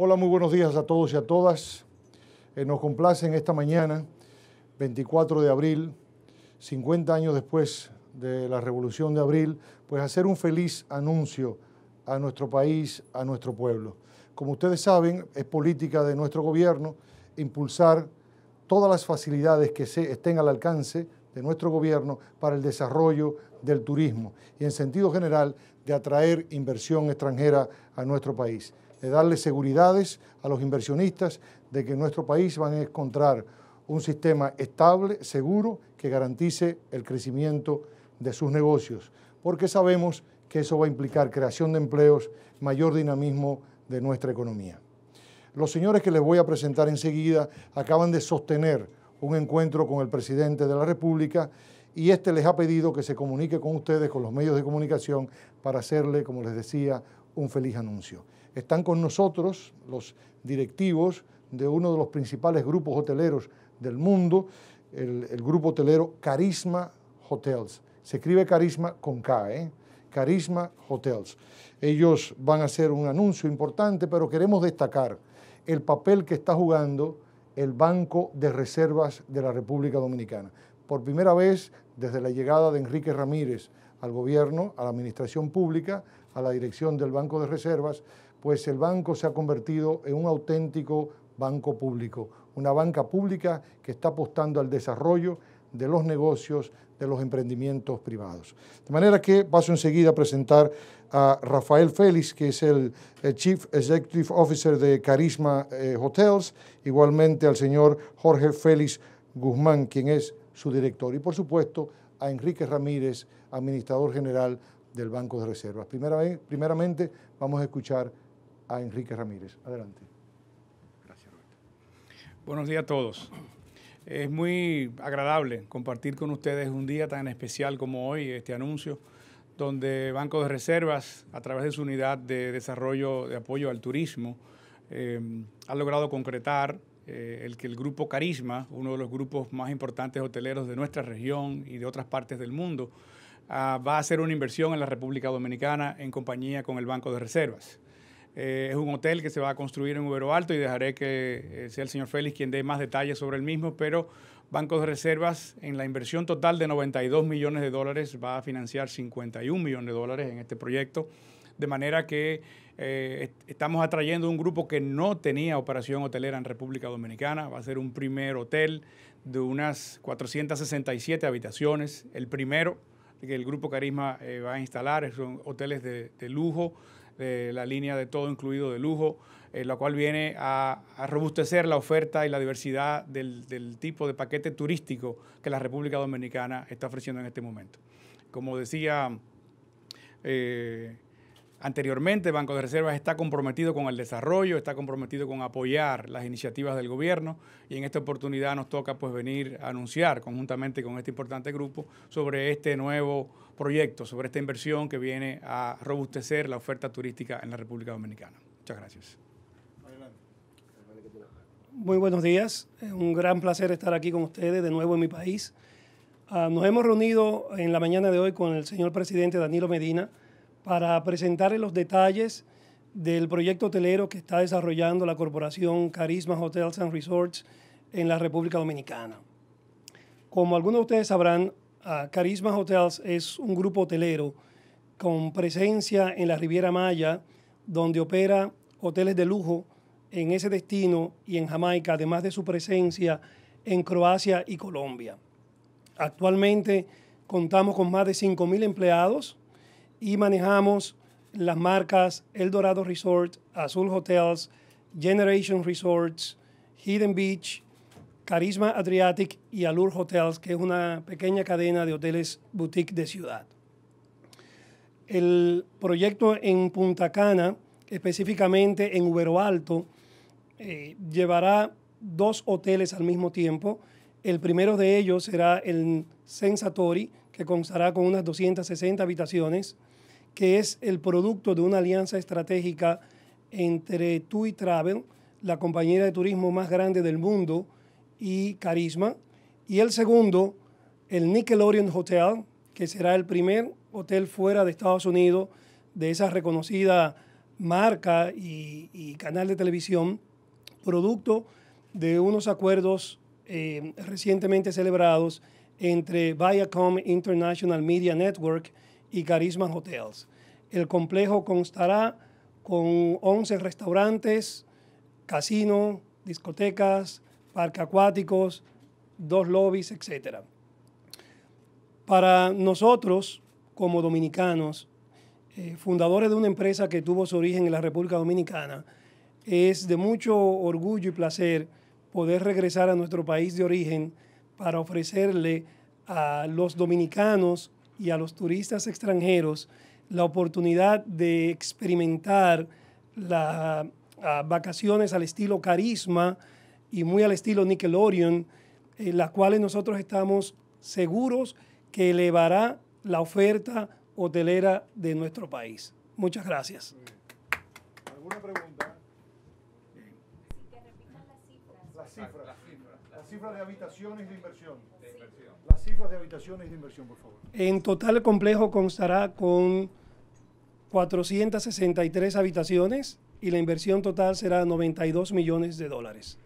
Hola, muy buenos días a todos y a todas. Eh, nos nos en esta mañana, 24 de abril, 50 años después de la Revolución de Abril, pues hacer un feliz anuncio a nuestro país, a nuestro pueblo. Como ustedes saben, es política de nuestro gobierno impulsar todas las facilidades que se estén al alcance de nuestro gobierno para el desarrollo del turismo y en sentido general de atraer inversión extranjera a nuestro país de darle seguridades a los inversionistas de que nuestro país van a encontrar un sistema estable, seguro, que garantice el crecimiento de sus negocios, porque sabemos que eso va a implicar creación de empleos, mayor dinamismo de nuestra economía. Los señores que les voy a presentar enseguida acaban de sostener un encuentro con el presidente de la República y este les ha pedido que se comunique con ustedes, con los medios de comunicación, para hacerle, como les decía, un feliz anuncio. Están con nosotros los directivos de uno de los principales grupos hoteleros del mundo, el, grupo hotelero Carisma Hotels. Se escribe Carisma con K, ¿eh? Carisma Hotels. Ellos van a hacer un anuncio importante, pero queremos destacar el papel que está jugando el Banco de Reservas de la República Dominicana. Por primera vez, desde la llegada de Enrique Ramírez al gobierno, a la administración pública, a la dirección del Banco de Reservas, pues el banco se ha convertido en un auténtico banco público, una banca pública que está apostando al desarrollo de los negocios, de los emprendimientos privados. De manera que paso enseguida a presentar a Rafael Félix, que es el, eh, Chief Executive Officer de Carisma eh, Hotels, igualmente al señor Jorge Félix Guzmán, quien es su director, y por supuesto a Enrique Ramírez, Administrador General del Banco de Reservas. primeramente vamos a escuchar a Enrique Ramírez. Adelante. Gracias, Roberto. Buenos días a todos. Es muy agradable compartir con ustedes un día tan especial como hoy, este anuncio, donde Banco de Reservas, a través de su unidad de desarrollo de apoyo al turismo, eh, ha logrado concretar eh, el que el grupo Carisma, uno de los grupos más importantes hoteleros de nuestra región y de otras partes del mundo, ah, va a hacer una inversión en la República Dominicana en compañía con el Banco de Reservas. Eh, es un hotel que se va a construir en Ubero Alto y dejaré que eh, sea el señor Félix quien dé más detalles sobre el mismo, pero Banco de Reservas en la inversión total de 92 millones de dólares va a financiar 51 millones de dólares en este proyecto, de manera que eh, estamos atrayendo un grupo que no tenía operación hotelera en República Dominicana, va a ser un primer hotel de unas 467 habitaciones, el primero que el Grupo Carisma va a instalar, son hoteles de, de lujo de la línea de todo incluido de lujo, eh, la cual viene a, robustecer la oferta y la diversidad del, tipo de paquete turístico que la República Dominicana está ofreciendo en este momento. Como decía eh, anteriormente, Banco de Reservas está comprometido con el desarrollo, está comprometido con apoyar las iniciativas del gobierno y en esta oportunidad nos toca pues venir a anunciar conjuntamente con este importante grupo sobre este nuevo proyecto, sobre esta inversión que viene a robustecer la oferta turística en la República Dominicana. Muchas gracias. Muy buenos días, es un gran placer estar aquí con ustedes de nuevo en mi país. Ah, nos hemos reunido en la mañana de hoy con el señor presidente Danilo Medina, para presentarles los detalles del proyecto hotelero que está desarrollando la corporación Carisma Hotels and Resorts en la República Dominicana. Como algunos de ustedes sabrán, ah, Carisma Hotels es un grupo hotelero con presencia en la Riviera Maya, donde opera hoteles de lujo en ese destino y en Jamaica, además de su presencia en Croacia y Colombia. Actualmente contamos con más de 5.000 empleados y manejamos las marcas El Dorado Resort, Azul Hotels, Generation Resorts, Hidden Beach, Carisma Adriatic y Alur Hotels, que es una pequeña cadena de hoteles boutique de ciudad. El proyecto en Punta Cana, específicamente en Ubero Alto, eh, llevará dos hoteles al mismo tiempo el primero de ellos será el Sensatori, que constará con unas 260 habitaciones, que es el producto de una alianza estratégica entre TUI Travel, la compañera de turismo más grande del mundo, y Carisma. Y el segundo, el Nickelodeon Hotel, que será el primer hotel fuera de Estados Unidos de esa reconocida marca y canal de televisión, producto de unos acuerdos eh, recientemente celebrados entre Viacom International Media Network y Carisma Hotels. El complejo constará con 11 restaurantes, casino, discotecas, parque acuáticos, dos lobbies, etc. Para nosotros, como dominicanos, eh, fundadores de una empresa que tuvo su origen en la República Dominicana, es de mucho orgullo y placer poder regresar a nuestro país de origen para ofrecerle a los dominicanos y a los turistas extranjeros la oportunidad de experimentar las vacaciones al estilo carisma y muy al estilo Nickelodeon, en las cuales nosotros estamos seguros que elevará la oferta hotelera de nuestro país. Muchas gracias. ¿Alguna pregunta? La cifra, Las cifras, de habitaciones de inversión. de inversión. Las cifras de habitaciones de inversión, por favor. En total el complejo constará con 463 habitaciones y la inversión total será 92 millones de dólares.